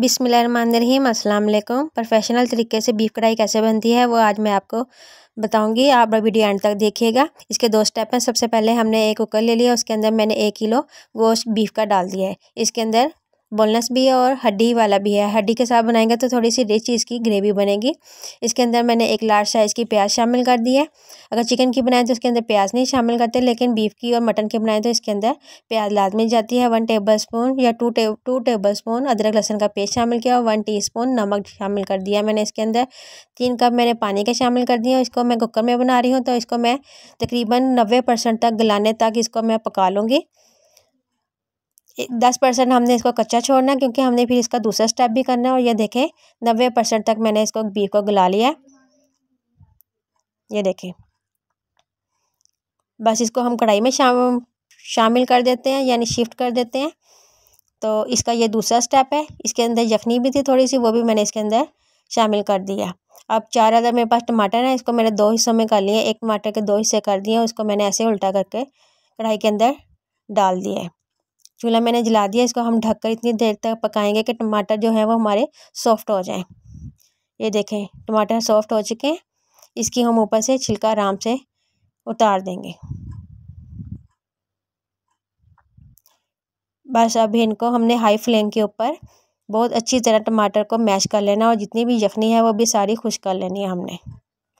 बिसमीम अल्लाम प्रोफेशनल तरीके से बीफ कढ़ाई कैसे बनती है वो आज मैं आपको बताऊंगी आप वीडियो एंड तक देखिएगा इसके दो स्टेप हैं सबसे पहले हमने एक कुकर ले लिया उसके अंदर मैंने एक किलो गोश्त बीफ का डाल दिया है इसके अंदर बोनलेस भी है और हड्डी वाला भी है हड्डी के साथ बनाएंगे तो थोड़ी सी रिच इसकी ग्रेवी बनेगी इसके अंदर मैंने एक लार्ज साइज़ की प्याज शामिल कर दी है अगर चिकन की बनाएं तो इसके अंदर प्याज नहीं शामिल करते लेकिन बीफ की और मटन की बनाएं तो इसके अंदर प्याज मिल जाती है वन टेबल स्पून या टू टे टू टेबल स्पून अदरक लहसन का पेस्ट शामिल किया और वन टी स्पून नमक शामिल कर दिया मैंने इसके अंदर तीन कप मैंने पानी के शामिल कर दिया इसको मैं कुकर में बना रही हूँ तो इसको मैं तकरीबन नब्बे परसेंट तक गलाने तक इसको मैं पका लूँगी दस परसेंट हमने इसको कच्चा छोड़ना क्योंकि हमने फिर इसका दूसरा स्टेप भी करना है और ये देखें नब्बे परसेंट तक मैंने इसको बीफ को गला लिया ये देखें बस इसको हम कढ़ाई में शाम शामिल कर देते हैं यानी शिफ्ट कर देते हैं तो इसका ये दूसरा स्टेप है इसके अंदर यखनी भी थी थोड़ी सी वो भी मैंने इसके अंदर शामिल कर दिया अब चार अदर मेरे पास टमाटर है इसको मैंने दो हिस्सों में कर लिए एक टमाटर के दो हिस्से कर दिए उसको मैंने ऐसे उल्टा करके कढ़ाई के अंदर डाल दिया है चूल्हा मैंने जला दिया इसको हम ढककर इतनी देर तक पकाएंगे कि टमाटर जो है वो हमारे सॉफ्ट हो जाएं ये देखें टमाटर सॉफ्ट हो चुके हैं इसकी हम ऊपर से छिलका आराम से उतार देंगे बस अब इनको हमने हाई फ्लेम के ऊपर बहुत अच्छी तरह टमाटर को मैश कर लेना और जितनी भी यखनी है वो भी सारी खुश कर लेनी है हमने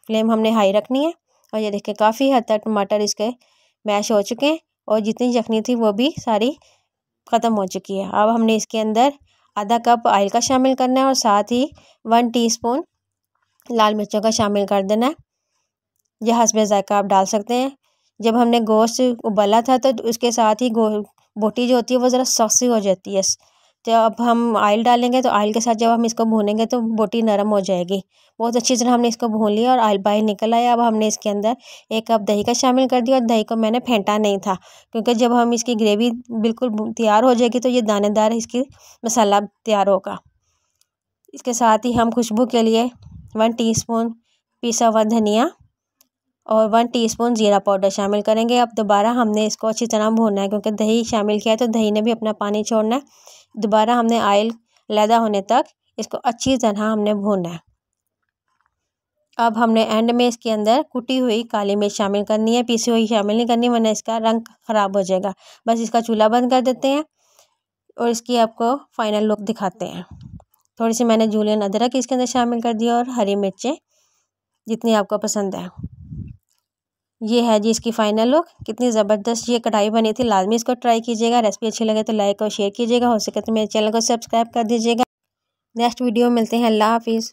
फ्लेम हमने हाई रखनी है और ये देखें काफ़ी हद तक टमाटर इसके मैश हो चुके हैं और जितनी यखनी थी वो भी सारी ख़त्म हो चुकी है अब हमने इसके अंदर आधा कप आयल का शामिल करना है और साथ ही वन टीस्पून लाल मिर्चों का शामिल कर देना है यह हसबे ज़ायका आप डाल सकते हैं जब हमने गोश्त उबला था तो उसके साथ ही गो बोटी जो होती है वो ज़रा सॉसी हो जाती है जब हम ऑयल डालेंगे तो ऑयल के साथ जब हम इसको भूनेंगे तो बोटी नरम हो जाएगी बहुत अच्छी तरह हमने इसको भून लिया और ऑयल बाहर निकल आया अब हमने इसके अंदर एक कप दही का शामिल कर दिया और दही को मैंने फेंटा नहीं था क्योंकि जब हम इसकी ग्रेवी बिल्कुल तैयार हो जाएगी तो ये दानेदार इसकी मसाला तैयार होगा इसके साथ ही हम खुशबू के लिए वन स्पून पिसा हुआ धनिया और वन टीस्पून ज़ीरा पाउडर शामिल करेंगे अब दोबारा हमने इसको अच्छी तरह भूनना है क्योंकि दही शामिल किया है तो दही ने भी अपना पानी छोड़ना है दोबारा हमने आयल लैदा होने तक इसको अच्छी तरह हमने भूनना है अब हमने एंड में इसके अंदर कुटी हुई काली मिर्च शामिल करनी है पीसी हुई शामिल नहीं करनी वरना इसका रंग ख़राब हो जाएगा बस इसका चूल्हा बंद कर देते हैं और इसकी आपको फाइनल लुक दिखाते हैं थोड़ी सी मैंने जूलियन अदरक इसके अंदर शामिल कर दिया और हरी मिर्चें जितनी आपको पसंद है ये है जी इसकी फाइनल लुक कितनी ज़बरदस्त ये कढ़ाई बनी थी लाजमी इसको ट्राई कीजिएगा रेसिपी अच्छी लगे तो लाइक और शेयर कीजिएगा हो सके तो मेरे चैनल को सब्सक्राइब कर दीजिएगा नेक्स्ट वीडियो मिलते हैं अल्लाह हाफिज़